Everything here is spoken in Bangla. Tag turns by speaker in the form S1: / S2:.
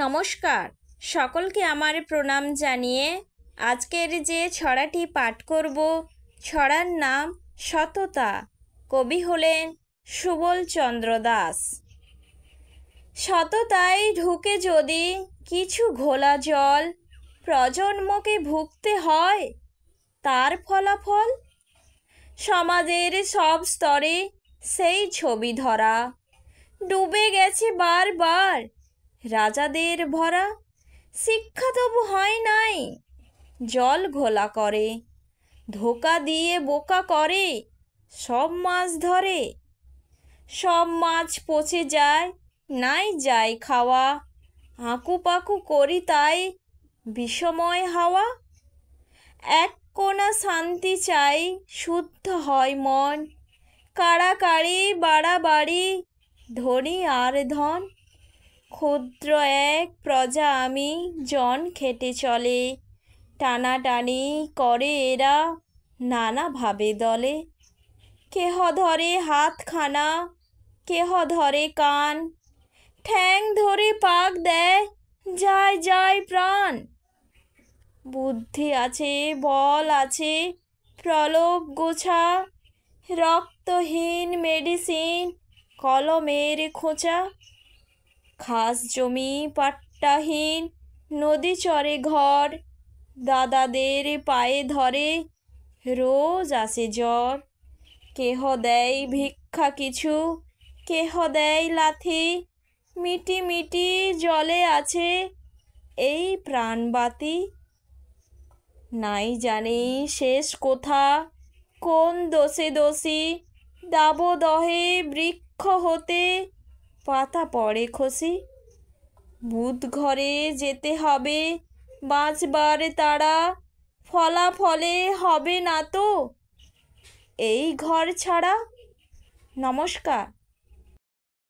S1: নমস্কার সকলকে আমার প্রণাম জানিয়ে আজকের যে ছড়াটি পাঠ করব ছড়ার নাম সততা কবি হলেন সুবল চন্দ্র দাস সততায় ঢুকে যদি কিছু ঘোলা জল প্রজন্মকে ভুগতে হয় তার ফলাফল সমাজের সব স্তরে সেই ছবি ধরা ডুবে গেছে বারবার রাজাদের ভরা শিক্ষা তবু হয় নাই জল ঘোলা করে ধোকা দিয়ে বোকা করে সব মাছ ধরে সব মাছ পচে যায় নাই যায় খাওয়া আঁকু পাকু করি তাই বিষময় হাওয়া এক কোনা শান্তি চাই শুদ্ধ হয় মন কাড়াকাড়ি বাড়াবাড়ি ধনী আর ধন ক্ষুদ্র এক প্রজা আমি জন খেটে চলে টানাটানি করে এরা নানাভাবে দলে কেহ ধরে হাতখানা কেহ ধরে কান ঠ্যাং ধরে পাক দেয় যায় যায় প্রাণ বুদ্ধি আছে বল আছে প্রলোভ গোছা রক্তহীন মেডিসিন কলমের খোঁচা খাস জমি পাট্টাহীন নদী চরে ঘর দাদাদের পায়ে ধরে রোজ আসে জ্বর কেহ দেয় ভিক্ষা কিছু কেহ দেয় লাথি মিটি মিটি জলে আছে এই প্রাণবাতি নাই জানি শেষ কোথা কোন দোষে দোষী দাবদহে বৃক্ষ হতে পাতা পড়ে খসে ভূত ঘরে যেতে হবে বাঁচবার তারা ফলাফলে হবে না তো এই ঘর ছাড়া নমস্কার